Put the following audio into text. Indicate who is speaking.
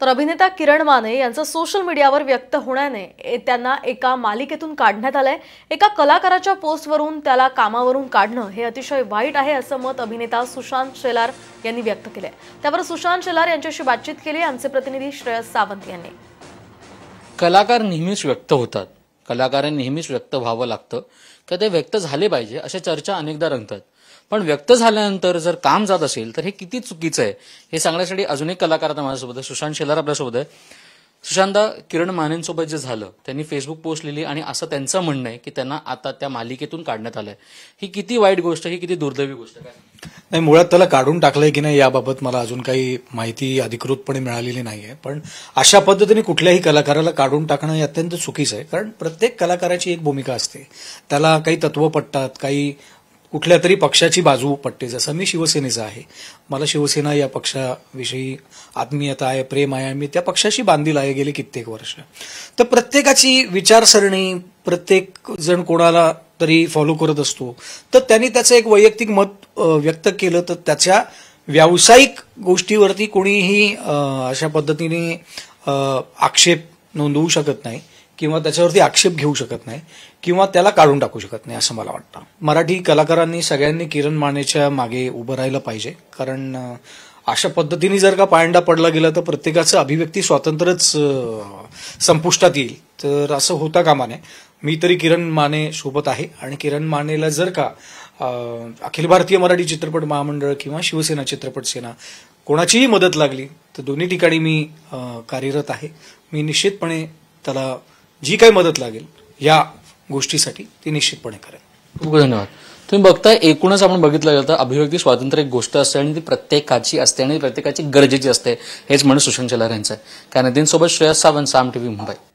Speaker 1: तर अभिनेता किरण माने यांचं सोशल मीडियावर व्यक्त होण्याने त्यांना एका मालिकेतून काढण्यात आलंय एका कलाकाराच्या पोस्टवरून त्याला कामावरून काढणं हे अतिशय वाईट आहे असं मत अभिनेता सुशांत शेलार यांनी व्यक्त केलंय त्यावर सुशांत शेलार यांच्याशी बातचीत केली आमचे प्रतिनिधी श्रेयस सावंत यांनी
Speaker 2: कलाकार नेहमीच व्यक्त होतात कलाकारांनी नेहमीच व्यक्त व्हावं लागतं का ते व्यक्त झाले पाहिजे अशा चर्चा अनेकदा रंगतात पण व्यक्त झाल्यानंतर जर काम जात असेल तर हे किती चुकीचं आहे हे सांगण्यासाठी अजून एक कलाकार आता माझ्यासोबत आहे सुशांत शेलार आपल्यासोबत आहे सुशांदा किरण मानेंसोबत जे झालं त्यांनी फेसबुक पोस्ट लिहिली आणि असं त्यांचं म्हणणं आहे की त्यांना आता त्या मालिकेतून काढण्यात आलंय ही किती वाईट गोष्ट ही किती दुर्दैवी गोष्ट काय
Speaker 3: नाही मुळात त्याला काढून टाकलंय की नाही याबाबत मला अजून काही माहिती अधिकृतपणे मिळालेली नाहीये पण अशा पद्धतीने कुठल्याही कलाकाराला काढून टाकणं हे अत्यंत चुकीचं आहे कारण प्रत्येक कलाकाराची एक भूमिका असते त्याला काही तत्व पटतात काही कुठल्या तरी पक्षाची बाजू पटते जसं मी शिवसेनेचा आहे मला शिवसेना या पक्षाविषयी आत्मीयता आहे प्रेम आहे मी त्या पक्षाशी बांधील आहे गेले कित्येक वर्ष तर प्रत्येकाची विचारसरणी प्रत्येक जण कोणाला तरी फॉलो करत असतो तर त्यांनी त्याचं एक वैयक्तिक मत व्यक्त केलं तर त्याच्या व्यावसायिक गोष्टीवरती कोणीही अशा पद्धतीने आक्षेप नोंदवू शकत नाही किंवा त्याच्यावरती आक्षेप घेऊ शकत नाही किंवा त्याला काढून टाकू शकत नाही असं मला वाटतं मराठी कलाकारांनी सगळ्यांनी किरण मानेच्या मागे उभं राहिलं पाहिजे कारण अशा पद्धतीने जर का पायंडा पडला गेला तर प्रत्येकाचं अभिव्यक्ती स्वातंत्र्यच संपुष्टात येईल तर असं होता कामा नये मी तरी किरण माने सोबत आहे आणि किरण मानेला जर का अखिल भारतीय मराठी चित्रपट महामंडळ किंवा शिवसेना चित्रपट सेना कोणाचीही मदत लागली तर दोन्ही ठिकाणी मी कार्यरत आहे मी निश्चितपणे त्याला जी काही मदत लागेल या गोष्टीसाठी ती निश्चितपणे
Speaker 2: करेल खूप धन्यवाद
Speaker 3: तुम्ही बघता एकूणच आपण बघितलं तर अभिव्यक्ती
Speaker 2: स्वातंत्र्य एक गोष्ट असते आणि ती प्रत्येकाची असते आणि प्रत्येकाची गरजेची असते हेच म्हणून सुशांत शेलार यांचं आहे काय सोबत श्रेयस सावंत साम टीव्ही मुंबई